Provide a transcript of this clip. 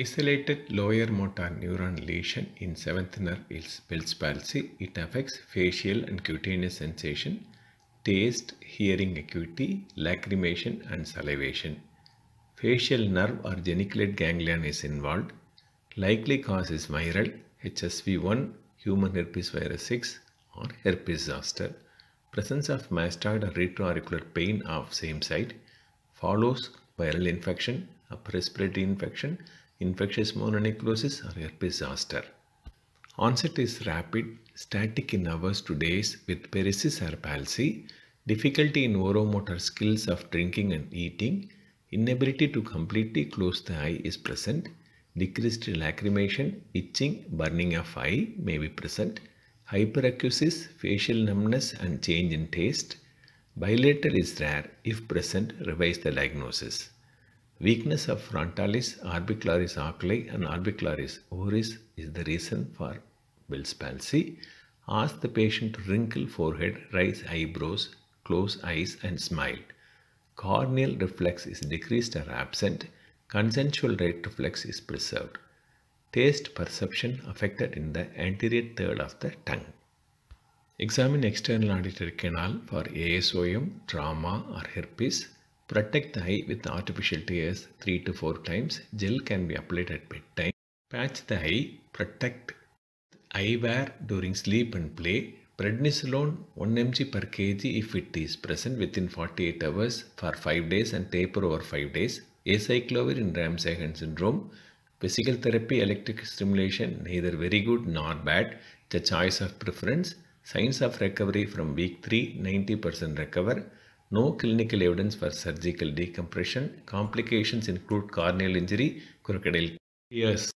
Isolated lower motor neuron lesion in seventh nerve is Bell's palsy. It affects facial and cutaneous sensation, taste, hearing acuity, lacrimation and salivation. Facial nerve or geniculate ganglion is involved. Likely cause is viral, HSV1, human herpes virus 6 or herpes zoster. Presence of mastoid or retroauricular pain of same site follows viral infection, upper respiratory infection infectious mononucleosis or herpes zoster. Onset is rapid, static in hours to days with paresis or palsy, difficulty in oromotor skills of drinking and eating, inability to completely close the eye is present, decreased lacrimation, itching, burning of eye may be present, hyperacusis, facial numbness and change in taste. Bilateral is rare. If present, revise the diagnosis. Weakness of frontalis, orbicularis oculi and orbicularis oris is the reason for Bell's palsy. Ask the patient to wrinkle forehead, raise eyebrows, close eyes and smile. Corneal reflex is decreased or absent. Consensual reflex is preserved. Taste perception affected in the anterior third of the tongue. Examine external auditory canal for ASOM, trauma or herpes. Protect the eye with artificial tears 3 to 4 times. Gel can be applied at bedtime. Patch the eye. Protect eyewear during sleep and play. Prednisolone 1 mg per kg if it is present within 48 hours for 5 days and taper over 5 days. Acyclovir in Ramsay-Hunt syndrome. Physical therapy, electric stimulation, neither very good nor bad. The choice of preference. Signs of recovery from week 3, 90% recover. No clinical evidence for surgical decompression. Complications include corneal injury, crocodile tears.